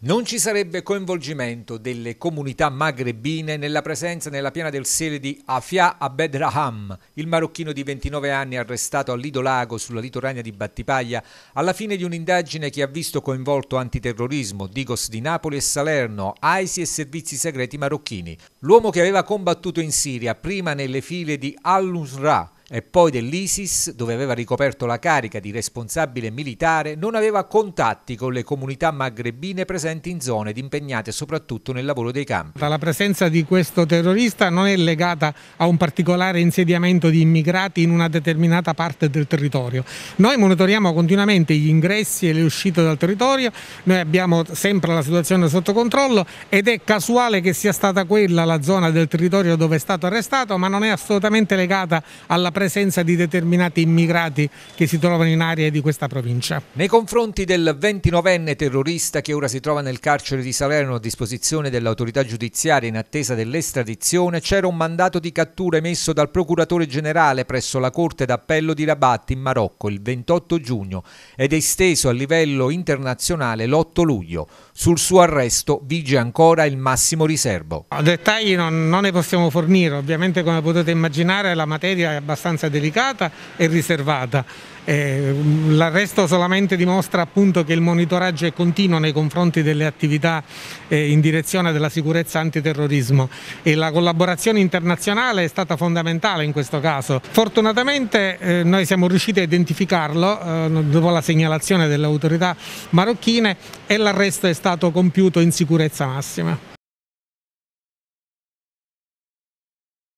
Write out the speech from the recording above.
Non ci sarebbe coinvolgimento delle comunità magrebine nella presenza nella piana del Sele di Afia Abedraham, il marocchino di 29 anni arrestato a Lido Lago sulla litorania di Battipaglia alla fine di un'indagine che ha visto coinvolto antiterrorismo, Digos di Napoli e Salerno, AISI e servizi segreti marocchini. L'uomo che aveva combattuto in Siria prima nelle file di Al-Nusra, e poi dell'ISIS, dove aveva ricoperto la carica di responsabile militare, non aveva contatti con le comunità magrebine presenti in zone ed impegnate soprattutto nel lavoro dei campi. La presenza di questo terrorista non è legata a un particolare insediamento di immigrati in una determinata parte del territorio. Noi monitoriamo continuamente gli ingressi e le uscite dal territorio, noi abbiamo sempre la situazione sotto controllo ed è casuale che sia stata quella la zona del territorio dove è stato arrestato, ma non è assolutamente legata alla presenza presenza di determinati immigrati che si trovano in aree di questa provincia. Nei confronti del 29enne terrorista che ora si trova nel carcere di Salerno a disposizione dell'autorità giudiziaria in attesa dell'estradizione, c'era un mandato di cattura emesso dal procuratore generale presso la Corte d'Appello di Rabat in Marocco il 28 giugno ed esteso a livello internazionale l'8 luglio. Sul suo arresto vige ancora il massimo riservo. dettagli non, non ne possiamo fornire, ovviamente come potete immaginare la materia è abbastanza abbastanza delicata e riservata. Eh, l'arresto solamente dimostra appunto che il monitoraggio è continuo nei confronti delle attività eh, in direzione della sicurezza antiterrorismo e la collaborazione internazionale è stata fondamentale in questo caso. Fortunatamente eh, noi siamo riusciti a identificarlo eh, dopo la segnalazione delle autorità marocchine e l'arresto è stato compiuto in sicurezza massima.